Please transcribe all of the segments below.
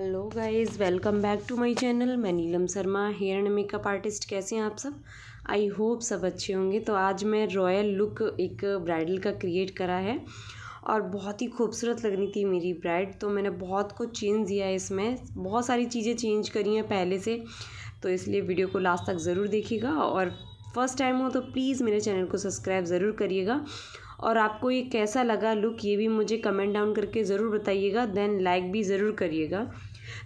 hello guys welcome back to my channel मैं Neelam Sharma hair and makeup artist कैसे हैं आप सब आई होप सब अच्छे होंगे तो आज मैं रॉयल लुक एक ब्राइडल का क्रिएट करा है और बहुत ही खूबसूरत लगनी थी मेरी ब्राइड तो मैंने बहुत कुछ चेंज दिया है इसमें बहुत सारी चीज़ें चेंज करी हैं पहले से तो इसलिए वीडियो को लास्ट तक ज़रूर देखिएगा और फर्स्ट टाइम हो तो प्लीज़ मेरे चैनल को सब्सक्राइब ज़रूर करिएगा और आपको ये कैसा लगा लुक ये भी मुझे कमेंट डाउन करके ज़रूर बताइएगा देन लाइक भी ज़रूर करिएगा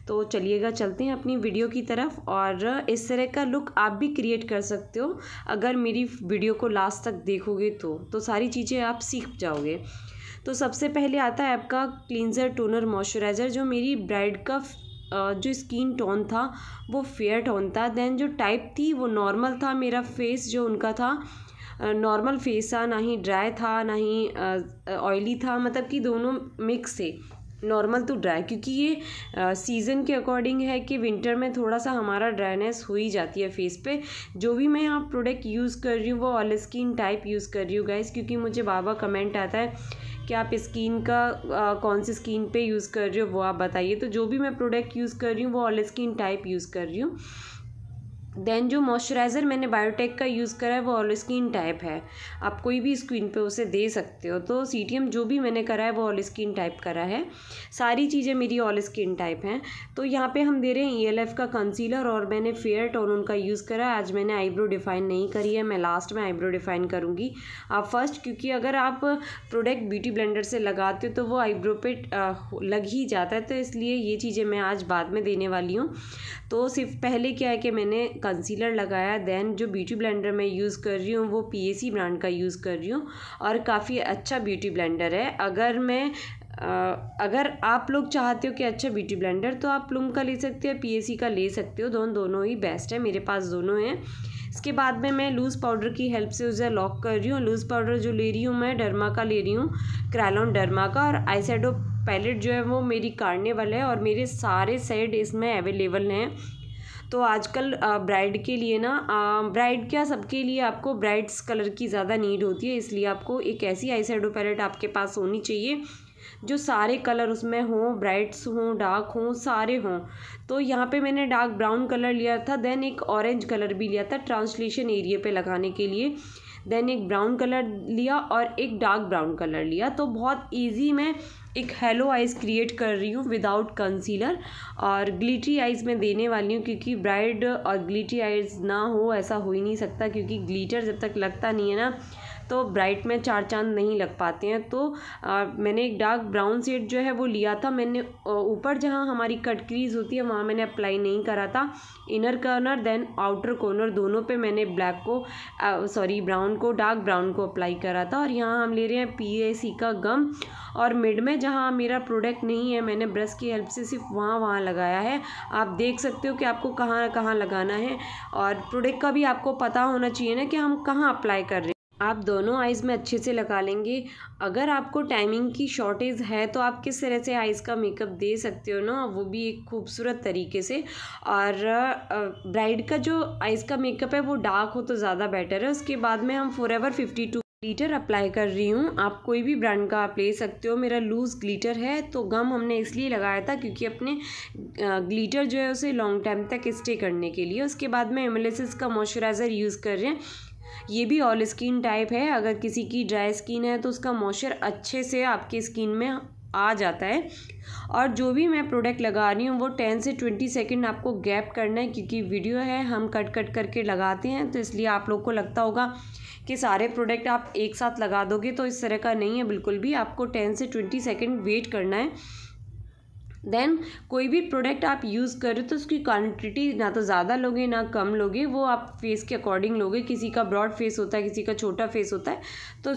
तो चलिएगा चलते हैं अपनी वीडियो की तरफ और इस तरह का लुक आप भी क्रिएट कर सकते हो अगर मेरी वीडियो को लास्ट तक देखोगे तो तो सारी चीज़ें आप सीख जाओगे तो सबसे पहले आता है आपका क्लिनजर टोनर मॉइस्चराइज़र जो मेरी ब्राइड का जो स्किन टोन था वो फेयर टोन था देन जो टाइप थी वो नॉर्मल था मेरा फेस जो उनका था नॉर्मल फेस था ना ही ड्राई था ना ही ऑयली था मतलब कि दोनों मिक्स थे नॉर्मल तो ड्राई क्योंकि ये सीज़न के अकॉर्डिंग है कि विंटर में थोड़ा सा हमारा ड्राइनेस हो ही जाती है फेस पे जो भी मैं यहाँ प्रोडक्ट यूज़ कर रही हूँ वो ऑल स्किन टाइप यूज़ कर रही हूँ गाइस क्योंकि मुझे बाबा कमेंट आता है कि आप स्किन का आ, कौन सी स्किन पे यूज़ कर रहे हो वो आप बताइए तो जो भी मैं प्रोडक्ट यूज़ कर रही हूँ वो ऑल स्किन टाइप यूज़ कर रही हूँ देन जो मॉइस्चराइज़र मैंने बायोटेक का यूज़ करा है वो ऑल स्किन टाइप है आप कोई भी स्किन पे उसे दे सकते हो तो सी जो भी मैंने करा है वो ऑल स्किन टाइप करा है सारी चीज़ें मेरी ऑल स्किन टाइप हैं तो यहाँ पे हम दे रहे हैं ई e का कंसीलर और मैंने फेयर टोन उनका यूज़ करा है आज मैंने आईब्रो डिफ़ाइन नहीं करी है मैं लास्ट में आईब्रो डिफ़ाइन करूँगी आप फर्स्ट क्योंकि अगर आप प्रोडक्ट ब्यूटी ब्लेंडर से लगाते हो तो वो आईब्रो पे लग ही जाता है तो इसलिए ये चीज़ें मैं आज बाद में देने वाली हूँ तो सिर्फ पहले क्या है कि मैंने कंसीलर लगाया देन जो ब्यूटी ब्लेंडर मैं यूज़ कर रही हूँ वो पी ब्रांड का यूज़ कर रही हूँ और काफ़ी अच्छा ब्यूटी ब्लेंडर है अगर मैं अगर आप लोग चाहते हो कि अच्छा ब्यूटी ब्लेंडर तो आप प्लूम का ले सकते हो पी का ले सकते हो दोनों दोनों ही बेस्ट है मेरे पास दोनों हैं इसके बाद में मैं लूज़ पाउडर की हेल्प से उसे लॉक कर रही हूँ लूज़ पाउडर जो ले रही हूँ मैं डरमा का ले रही हूँ क्रैलोन डर्मा का और आई पैलेट जो है वो मेरी कार्ने वाला है और मेरे सारे सेट इसमें अवेलेबल हैं तो आजकल ब्राइड के लिए ना ब्राइड क्या सबके लिए आपको ब्राइट्स कलर की ज़्यादा नीड होती है इसलिए आपको एक ऐसी आई पैलेट आपके पास होनी चाहिए जो सारे कलर उसमें हों ब्राइट्स हों डार्क हों सारे हों तो यहाँ पे मैंने डार्क ब्राउन कलर लिया था देन एक ऑरेंज कलर भी लिया था ट्रांसलेशन एरिया पे लगाने के लिए देन एक ब्राउन कलर लिया और एक डार्क ब्राउन कलर लिया तो बहुत ईजी मैं एक हेलो आइज़ क्रिएट कर रही हूँ विदाउट कंसीलर और ग्लीटरी आइज़ मैं देने वाली हूँ क्योंकि ब्राइड और ग्लिटरी आइज़ ना हो ऐसा हो ही नहीं सकता क्योंकि ग्लीटर जब तक लगता नहीं है ना तो ब्राइट में चार चांद नहीं लग पाते हैं तो आ, मैंने एक डार्क ब्राउन सेड जो है वो लिया था मैंने ऊपर जहाँ हमारी कट क्रीज होती है वहाँ मैंने अप्लाई नहीं करा था inner corner then outer corner दोनों पे मैंने ब्लैक को सॉरी ब्राउन को डार्क ब्राउन को अप्लाई करा था और यहाँ हम ले रहे हैं पी का गम और मिड में जहाँ मेरा प्रोडक्ट नहीं है मैंने ब्रश की हेल्प से सिर्फ वहाँ वहाँ लगाया है आप देख सकते हो कि आपको कहाँ कहाँ लगाना है और प्रोडक्ट का भी आपको पता होना चाहिए ना कि हम कहाँ अप्लाई कर रहे हैं आप दोनों आइज़ में अच्छे से लगा लेंगे अगर आपको टाइमिंग की शॉर्टेज है तो आप किस तरह से आइज़ का मेकअप दे सकते हो ना वो भी एक खूबसूरत तरीके से और ब्राइड का जो आइज़ का मेकअप है वो डार्क हो तो ज़्यादा बेटर है उसके बाद में हम forever fifty two glitter apply कर रही हूँ आप कोई भी ब्रांड का आप ले सकते हो मेरा लूज़ ग्लीटर है तो गम हमने इसलिए लगाया था क्योंकि अपने ग्लीटर जो है उसे लॉन्ग टाइम तक स्टे करने के लिए उसके बाद में एमलेसिस का मॉइस्चराइज़र यूज़ कर रहे हैं ये भी ऑल स्किन टाइप है अगर किसी की ड्राई स्किन है तो उसका मॉइस्चर अच्छे से आपके स्किन में आ जाता है और जो भी मैं प्रोडक्ट लगा रही हूँ वो टेन से ट्वेंटी सेकेंड आपको गैप करना है क्योंकि वीडियो है हम कट कट करके लगाते हैं तो इसलिए आप लोग को लगता होगा कि सारे प्रोडक्ट आप एक साथ लगा दोगे तो इस तरह का नहीं है बिल्कुल भी आपको टेन से ट्वेंटी सेकेंड वेट करना है देन कोई भी प्रोडक्ट आप यूज़ कर रहे हो तो उसकी क्वान्टिटी ना तो ज़्यादा लोगे ना कम लोगे वो आप फेस के अकॉर्डिंग लोगे किसी का ब्रॉड फेस होता है किसी का छोटा फेस होता है तो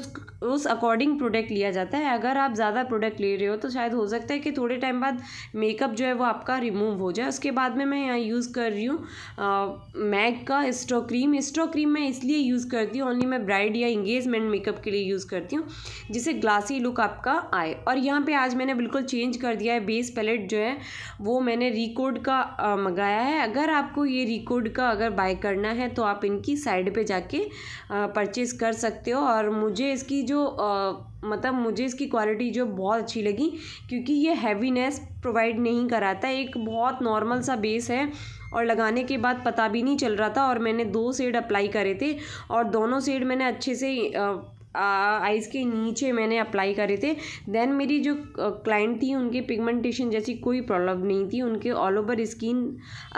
उस अकॉर्डिंग प्रोडक्ट लिया जाता है अगर आप ज़्यादा प्रोडक्ट ले रहे हो तो शायद हो सकता है कि थोड़े टाइम बाद मेकअप जो है वो आपका रिमूव हो जाए उसके बाद में मैं यहाँ यूज़ कर रही हूँ मैक का एस्ट्रो क्रीम एस्ट्रो क्रीम मैं इसलिए यूज़ करती हूँ ओनली मैं ब्राइड या इंगेजमेंट मेकअप के लिए यूज़ करती हूँ जिससे ग्लासी लुक आपका आए और यहाँ पर आज मैंने बिल्कुल चेंज कर दिया है बेस पहले सेट जो है वो मैंने रिकोड का मंगाया है अगर आपको ये रिकोड का अगर बाय करना है तो आप इनकी साइड पे जाके परचेज़ कर सकते हो और मुझे इसकी जो आ, मतलब मुझे इसकी क्वालिटी जो बहुत अच्छी लगी क्योंकि ये हैवीनेस प्रोवाइड नहीं कराता एक बहुत नॉर्मल सा बेस है और लगाने के बाद पता भी नहीं चल रहा था और मैंने दो सेड अप्लाई करे थे और दोनों सेड मैंने अच्छे से आ, आइज़ के नीचे मैंने अप्लाई करे थे देन मेरी जो क्लाइंट थी उनके पिगमेंटेशन जैसी कोई प्रॉब्लम नहीं थी उनके ऑल ओवर स्किन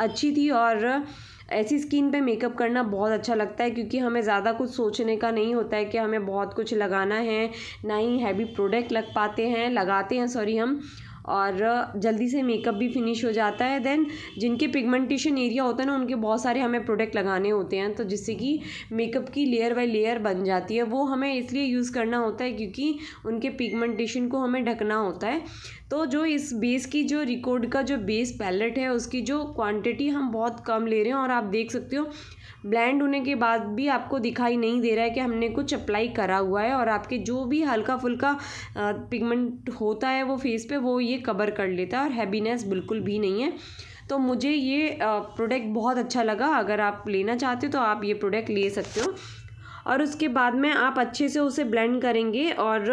अच्छी थी और ऐसी स्किन पे मेकअप करना बहुत अच्छा लगता है क्योंकि हमें ज़्यादा कुछ सोचने का नहीं होता है कि हमें बहुत कुछ लगाना है ना ही हैवी प्रोडक्ट लग पाते हैं लगाते हैं सॉरी हम और जल्दी से मेकअप भी फिनिश हो जाता है देन जिनके पिगमेंटेशन एरिया होता है ना उनके बहुत सारे हमें प्रोडक्ट लगाने होते हैं तो जिससे कि मेकअप की लेयर बाय लेयर बन जाती है वो हमें इसलिए यूज़ करना होता है क्योंकि उनके पिगमेंटेशन को हमें ढकना होता है तो जो इस बेस की जो रिकॉर्ड का जो बेस पैलेट है उसकी जो क्वांटिटी हम बहुत कम ले रहे हैं और आप देख सकते हो ब्लैंड होने के बाद भी आपको दिखाई नहीं दे रहा है कि हमने कुछ अप्लाई करा हुआ है और आपके जो भी हल्का फुल्का पिगमेंट होता है वो फेस पे वो ये कवर कर लेता है और हैवीनेस बिल्कुल भी नहीं है तो मुझे ये प्रोडक्ट बहुत अच्छा लगा अगर आप लेना चाहते हो तो आप ये प्रोडक्ट ले सकते हो और उसके बाद में आप अच्छे से उसे ब्लेंड करेंगे और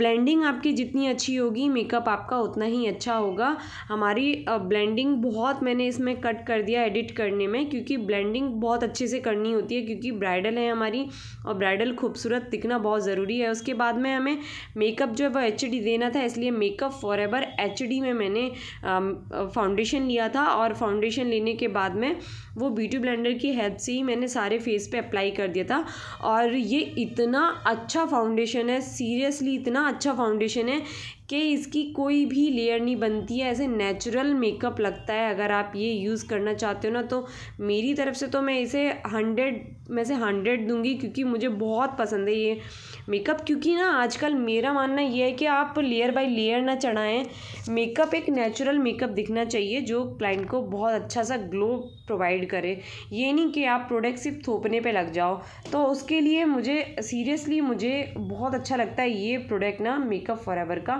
ब्लेंडिंग आपकी जितनी अच्छी होगी मेकअप आपका उतना ही अच्छा होगा हमारी ब्लेंडिंग बहुत मैंने इसमें कट कर दिया एडिट करने में क्योंकि ब्लेंडिंग बहुत अच्छे से करनी होती है क्योंकि ब्राइडल है हमारी और ब्राइडल खूबसूरत दिखना बहुत ज़रूरी है उसके बाद में हमें मेकअप जो है वो एच देना था इसलिए मेकअप फॉर एवर एच में मैंने फाउंडेशन लिया था और फाउंडेशन लेने के बाद में वो ब्यूटी ब्लेंडर की हेल्प से ही मैंने सारे फेस पे अप्लाई कर दिया था और ये इतना अच्छा फाउंडेशन है सीरियसली इतना अच्छा फाउंडेशन है कि इसकी कोई भी लेयर नहीं बनती है ऐसे नेचुरल मेकअप लगता है अगर आप ये यूज़ करना चाहते हो ना तो मेरी तरफ से तो मैं इसे हंड्रेड में से हंड्रेड दूंगी क्योंकि मुझे बहुत पसंद है ये मेकअप क्योंकि ना आजकल मेरा मानना ये है कि आप लेयर बाय लेयर ना चढ़ाएं मेकअप एक नेचुरल मेकअप दिखना चाहिए जो क्लाइंट को बहुत अच्छा सा ग्लो प्रोवाइड करे ये नहीं कि आप प्रोडक्ट सिर्फ थोपने पर लग जाओ तो उस उसके लिए मुझे सीरियसली मुझे बहुत अच्छा लगता है ये प्रोडक्ट ना मेकअप फॉर एवर का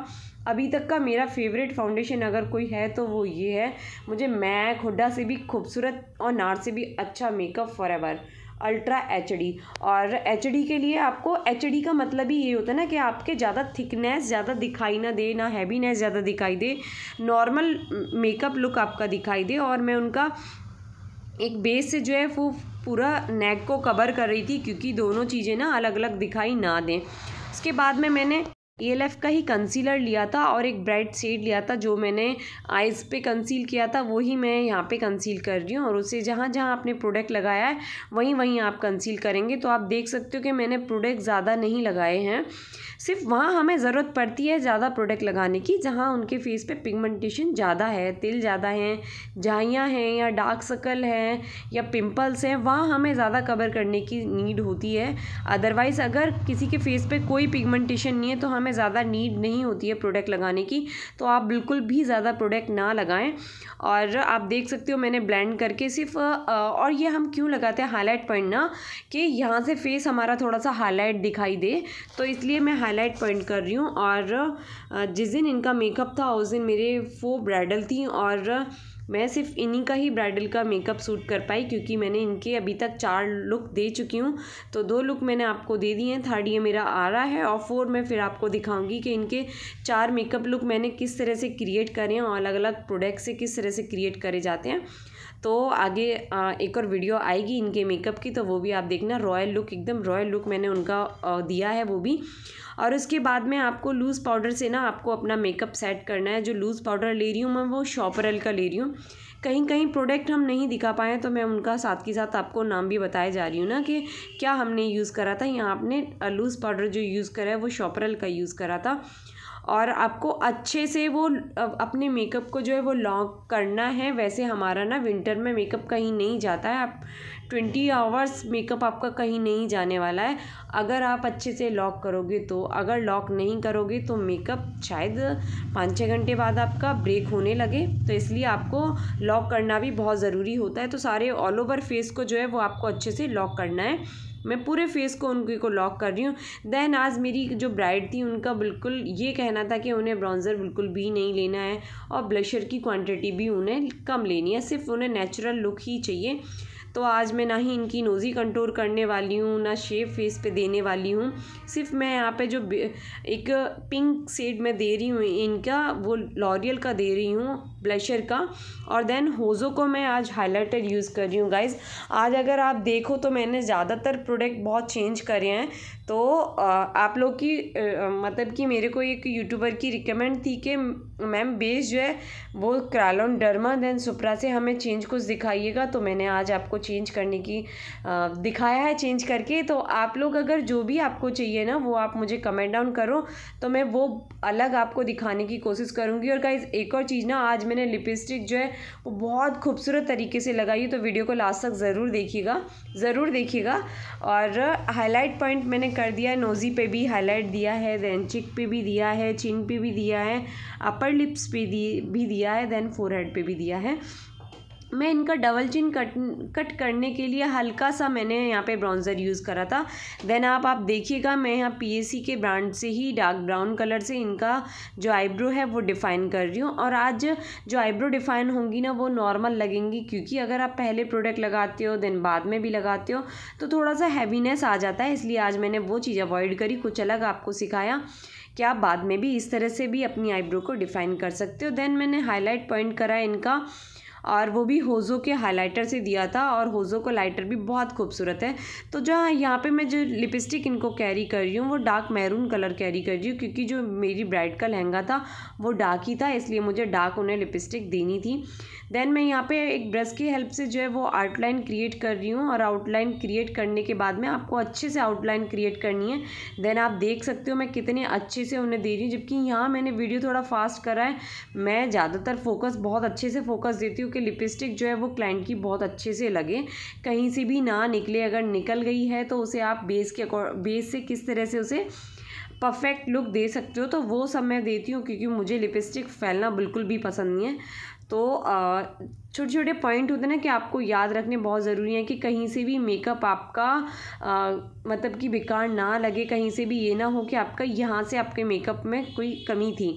अभी तक का मेरा फेवरेट फाउंडेशन अगर कोई है तो वो ये है मुझे मैक हुडा से भी खूबसूरत और नार से भी अच्छा makeup forever ultra H और एच के लिए आपको एच का मतलब ही ये होता है ना कि आपके ज़्यादा थिकनेस ज़्यादा दिखाई ना दे ना हैवीनेस ज़्यादा दिखाई दे नॉर्मल मेकअप लुक आपका दिखाई दे और मैं उनका एक बेस से जो है वो पूरा नेक को कवर कर रही थी क्योंकि दोनों चीज़ें ना अलग अलग दिखाई ना दें उसके बाद में मैंने ई एल एफ़ का ही कंसीलर लिया था और एक ब्राइट शेड लिया था जो मैंने आइज़ पे कंसील किया था वही मैं यहाँ पे कंसील कर रही हूँ और उसे जहाँ जहाँ आपने प्रोडक्ट लगाया है वहीं वहीं आप कंसील करेंगे तो आप देख सकते हो कि मैंने प्रोडक्ट ज़्यादा नहीं लगाए हैं सिर्फ वहाँ हमें ज़रूरत पड़ती है ज़्यादा प्रोडक्ट लगाने की जहाँ उनके फेस पे पिगमेंटेशन ज़्यादा है तिल ज़्यादा हैं जाइयाँ हैं या डार्क सर्कल हैं या पिंपल्स हैं वहाँ हमें ज़्यादा कवर करने की नीड होती है अदरवाइज़ अगर किसी के फेस पे कोई पिगमेंटेशन नहीं है तो हमें ज़्यादा नीड नहीं होती है प्रोडक्ट लगाने की तो आप बिल्कुल भी ज़्यादा प्रोडक्ट ना लगाएँ और आप देख सकते हो मैंने ब्लेंड करके सिर्फ और ये हम क्यों लगाते हैं हाईलाइट पॉइंट ना कि यहाँ से फेस हमारा थोड़ा सा हाईलाइट दिखाई दे तो इसलिए मैं हाईलाइट पॉइंट कर रही हूँ और जिस दिन इनका मेकअप था उस दिन मेरे फो ब्राइडल थी और मैं सिर्फ इन्हीं का ही ब्राइडल का मेकअप सूट कर पाई क्योंकि मैंने इनके अभी तक चार लुक दे चुकी हूँ तो दो लुक मैंने आपको दे दिए हैं थर्ड ये मेरा आ रहा है और फोर मैं फिर आपको दिखाऊंगी कि इनके चार मेकअप लुक मैंने किस तरह से क्रिएट करें और अलग अलग प्रोडक्ट से किस तरह से क्रिएट करे जाते हैं तो आगे एक और वीडियो आएगी इनके मेकअप की तो वो भी आप देखना रॉयल लुक एकदम रॉयल लुक मैंने उनका दिया है वो भी और उसके बाद में आपको लूज़ पाउडर से ना आपको अपना मेकअप सेट करना है जो लूज़ पाउडर ले रही हूँ मैं वो शॉपरल का ले रही हूँ कहीं कहीं प्रोडक्ट हम नहीं दिखा पाए तो मैं उनका साथ के साथ आपको नाम भी बताए जा रही हूँ ना कि क्या हमने यूज़ करा था यहाँ आपने लूज़ पाउडर जो यूज़ करा है वो शॉपरल का यूज़ करा था और आपको अच्छे से वो अपने मेकअप को जो है वो लॉक करना है वैसे हमारा ना विंटर में मेकअप कहीं नहीं जाता है आप ट्वेंटी आवर्स मेकअप आपका कहीं नहीं जाने वाला है अगर आप अच्छे से लॉक करोगे तो अगर लॉक नहीं करोगे तो मेकअप शायद पाँच छः घंटे बाद आपका ब्रेक होने लगे तो इसलिए आपको लॉक करना भी बहुत ज़रूरी होता है तो सारे ऑल ओवर फेस को जो है वो आपको अच्छे से लॉक करना है मैं पूरे फेस को उनकी को लॉक कर रही हूँ देन आज मेरी जो ब्राइड थी उनका बिल्कुल ये कहना था कि उन्हें ब्राउज़र बिल्कुल भी नहीं लेना है और ब्लशर की क्वांटिटी भी उन्हें कम लेनी है सिर्फ उन्हें नेचुरल लुक ही चाहिए तो आज मैं ना ही इनकी नोज़ी कंटूर करने वाली हूँ ना शेप फेस पे देने वाली हूँ सिर्फ मैं यहाँ पे जो एक पिंक सेड में दे रही हूँ इनका वो लॉरियल का दे रही हूँ ब्लशर का और देन होज़ो को मैं आज हाइलाइटर यूज़ कर रही हूँ गाइज़ आज अगर आप देखो तो मैंने ज़्यादातर प्रोडक्ट बहुत चेंज करे हैं तो आप लोग की मतलब कि मेरे को एक यूट्यूबर की रिकमेंड थी कि मैम बेस जो है वो क्रालोन डर्मा देन सुप्रा से हमें चेंज कुछ दिखाइएगा तो मैंने आज आपको चेंज करने की दिखाया है चेंज करके तो आप लोग अगर जो भी आपको चाहिए ना वो आप मुझे कमेंट डाउन करो तो मैं वो अलग आपको दिखाने की कोशिश करूँगी और गाइज एक और चीज़ ना आज मैं मैंने लिपस्टिक जो है वो बहुत खूबसूरत तरीके से लगाई है तो वीडियो को लास्ट तक ज़रूर देखिएगा ज़रूर देखिएगा और हाईलाइट पॉइंट मैंने कर दिया है नोज़ी पे भी हाईलाइट दिया है देन चिक पे भी दिया है चिन पे भी दिया है अपर लिप्स पे भी दिया है देन फोर पे भी दिया है मैं इनका डबल चिन कट कट करने के लिए हल्का सा मैंने यहाँ पे ब्राउन्ज़र यूज़ करा था देन आप आप देखिएगा मैं यहाँ पी के ब्रांड से ही डार्क ब्राउन कलर से इनका जो आईब्रो है वो डिफ़ाइन कर रही हूँ और आज जो आईब्रो डिफ़ाइन होंगी ना वो नॉर्मल लगेंगी क्योंकि अगर आप पहले प्रोडक्ट लगाते हो देन बाद में भी लगाते हो तो थोड़ा सा हैवीनेस आ जाता है इसलिए आज मैंने वो चीज़ अवॉइड करी कुछ अलग आपको सिखाया कि आप बाद में भी इस तरह से भी अपनी आईब्रो को डिफ़ाइन कर सकते हो देन मैंने हाईलाइट पॉइंट करा इनका और वो भी होज़ो के हाइलाइटर से दिया था और होज़ो का लाइटर भी बहुत खूबसूरत है तो जहाँ यहाँ पे मैं जो लिपस्टिक इनको कैरी कर रही हूँ वो डार्क मैरून कलर कैरी कर रही हूँ क्योंकि जो मेरी ब्राइड का लहंगा था वो डार्क ही था इसलिए मुझे डार्क उन्हें लिपस्टिक देनी थी देन मैं यहाँ पे एक ब्रश की हेल्प से जो है वो आउटलाइन क्रिएट कर रही हूँ और आउटलाइन क्रिएट करने के बाद में आपको अच्छे से आउटलाइन क्रिएट करनी है देन आप देख सकते हो मैं कितने अच्छे से उन्हें दे रही हूँ जबकि यहाँ मैंने वीडियो थोड़ा फास्ट करा है मैं ज़्यादातर फोकस बहुत अच्छे से फोकस देती हूँ क्योंकि लिपस्टिक जो है वो क्लाइंट की बहुत अच्छे से लगे कहीं से भी ना निकले अगर निकल गई है तो उसे आप बेस के बेस से किस तरह से उसे परफेक्ट लुक दे सकते हो तो वो सब मैं देती हूँ क्योंकि मुझे लिपस्टिक फैलना बिल्कुल भी पसंद नहीं है तो छोटे छोटे पॉइंट होते हैं ना कि आपको याद रखने बहुत ज़रूरी है कि कहीं से भी मेकअप आपका आ, मतलब कि बेकार ना लगे कहीं से भी ये ना हो कि आपका यहाँ से आपके मेकअप में कोई कमी थी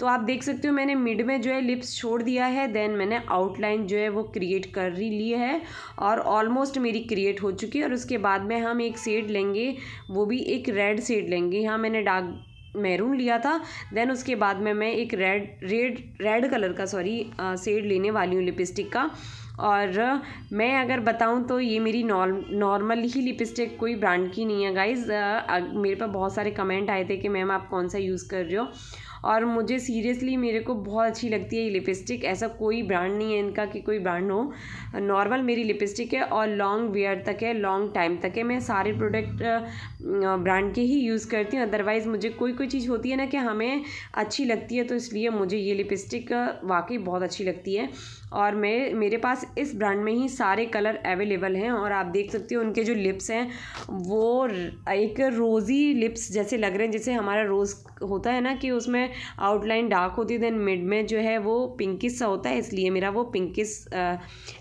तो आप देख सकते हो मैंने मिड में जो है लिप्स छोड़ दिया है देन मैंने आउटलाइन जो है वो क्रिएट कर ही ली है और ऑलमोस्ट मेरी क्रिएट हो चुकी है और उसके बाद में हम एक सेड लेंगे वो भी एक रेड सेड लेंगे यहाँ मैंने डार्क मैरून लिया था देन उसके बाद में मैं एक रेड रेड रेड कलर का सॉरी सेड लेने वाली हूँ लिपस्टिक का और मैं अगर बताऊँ तो ये मेरी नॉर्मल ही लिपस्टिक कोई ब्रांड की नहीं है गाइज़ मेरे पर बहुत सारे कमेंट आए थे कि मैम आप कौन सा यूज़ कर रहे हो और मुझे सीरियसली मेरे को बहुत अच्छी लगती है ये लिपस्टिक ऐसा कोई ब्रांड नहीं है इनका कि कोई ब्रांड हो नॉर्मल मेरी लिपस्टिक है और लॉन्ग वेयर तक है लॉन्ग टाइम तक है मैं सारे प्रोडक्ट ब्रांड के ही यूज़ करती हूँ अदरवाइज़ मुझे कोई कोई चीज़ होती है ना कि हमें अच्छी लगती है तो इसलिए मुझे ये लिपस्टिक वाकई बहुत अच्छी लगती है और मैं मेरे पास इस ब्रांड में ही सारे कलर अवेलेबल हैं और आप देख सकते हो उनके जो लिप्स हैं वो एक रोज़ी लिप्स जैसे लग रहे हैं जैसे हमारा रोज़ होता है ना कि उसमें आउटलाइन डार्क होती है देन मिड में जो है वो पिंकिस सा होता है इसलिए मेरा वो पिंकिस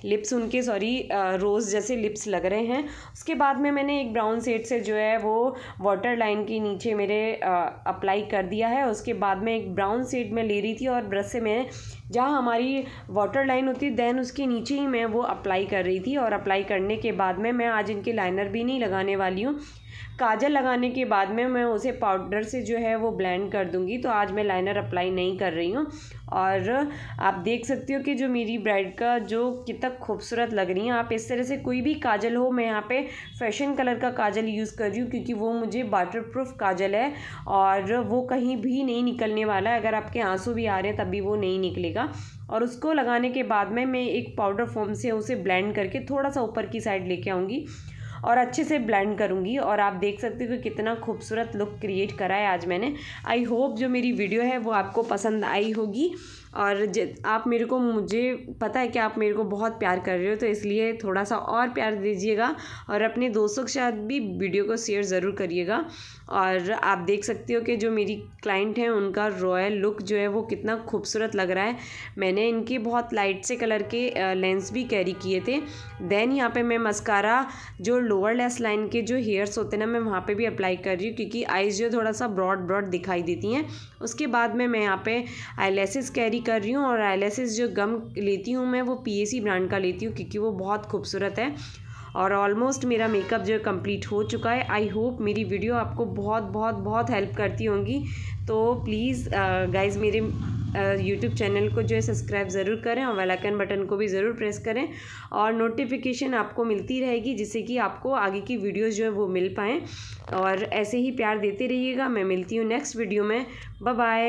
लिप्स उनके सॉरी रोज़ जैसे लिप्स लग रहे हैं उसके बाद में मैंने एक ब्राउन सेट से जो है वो वाटर लाइन के नीचे मेरे अप्लाई कर दिया है उसके बाद में एक ब्राउन सेट में ले रही थी और ब्रश से मैं जहाँ हमारी वाटर लाइन लाइन होती है देन उसके नीचे ही मैं वो अप्लाई कर रही थी और अप्लाई करने के बाद में मैं आज इनके लाइनर भी नहीं लगाने वाली हूँ काजल लगाने के बाद में मैं उसे पाउडर से जो है वो ब्लेंड कर दूंगी तो आज मैं लाइनर अप्लाई नहीं कर रही हूँ और आप देख सकते हो कि जो मेरी ब्राइड का जो कितना खूबसूरत लग रही है आप इस तरह से कोई भी काजल हो मैं यहाँ पे फैशन कलर का काजल यूज़ कर रही हूँ क्योंकि वो मुझे वाटर प्रूफ काजल है और वो कहीं भी नहीं निकलने वाला है अगर आपके आंसू भी आ रहे हैं तब भी वो नहीं निकलेगा और उसको लगाने के बाद में मैं एक पाउडर फॉर्म से उसे ब्लेंड करके थोड़ा सा ऊपर की साइड लेके आऊँगी और अच्छे से ब्लेंड करूँगी और आप देख सकते हो कि कितना खूबसूरत लुक क्रिएट करा है आज मैंने आई होप जो मेरी वीडियो है वो आपको पसंद आई होगी और आप मेरे को मुझे पता है कि आप मेरे को बहुत प्यार कर रहे हो तो इसलिए थोड़ा सा और प्यार दीजिएगा और अपने दोस्तों के साथ भी वीडियो को शेयर ज़रूर करिएगा और आप देख सकते हो कि जो मेरी क्लाइंट हैं उनका रॉयल लुक जो है वो कितना खूबसूरत लग रहा है मैंने इनके बहुत लाइट से कलर के लेंस भी कैरी किए थे देन यहाँ पर मैं मस्कारा जो लोअर लेस लाइन के जो हेयर्स होते हैं ना मैं वहाँ पर भी अप्लाई कर रही हूँ क्योंकि आइज़ जो थोड़ा सा ब्रॉड ब्रॉड दिखाई देती हैं उसके बाद में मैं यहाँ पर आई कैरी कर रही हूँ और एलेसिस जो गम लेती हूँ मैं वो पी ब्रांड का लेती हूँ क्योंकि वो बहुत खूबसूरत है और ऑलमोस्ट मेरा मेकअप जो कंप्लीट हो चुका है आई होप मेरी वीडियो आपको बहुत बहुत बहुत हेल्प करती होंगी तो प्लीज़ गाइज़ uh, मेरे यूट्यूब uh, चैनल को जो है सब्सक्राइब ज़रूर करें और वेलाइकन बटन को भी ज़रूर प्रेस करें और नोटिफिकेशन आपको मिलती रहेगी जिससे कि आपको आगे की वीडियोस जो है वो मिल पाएँ और ऐसे ही प्यार देते रहिएगा मैं मिलती हूँ नेक्स्ट वीडियो में बाय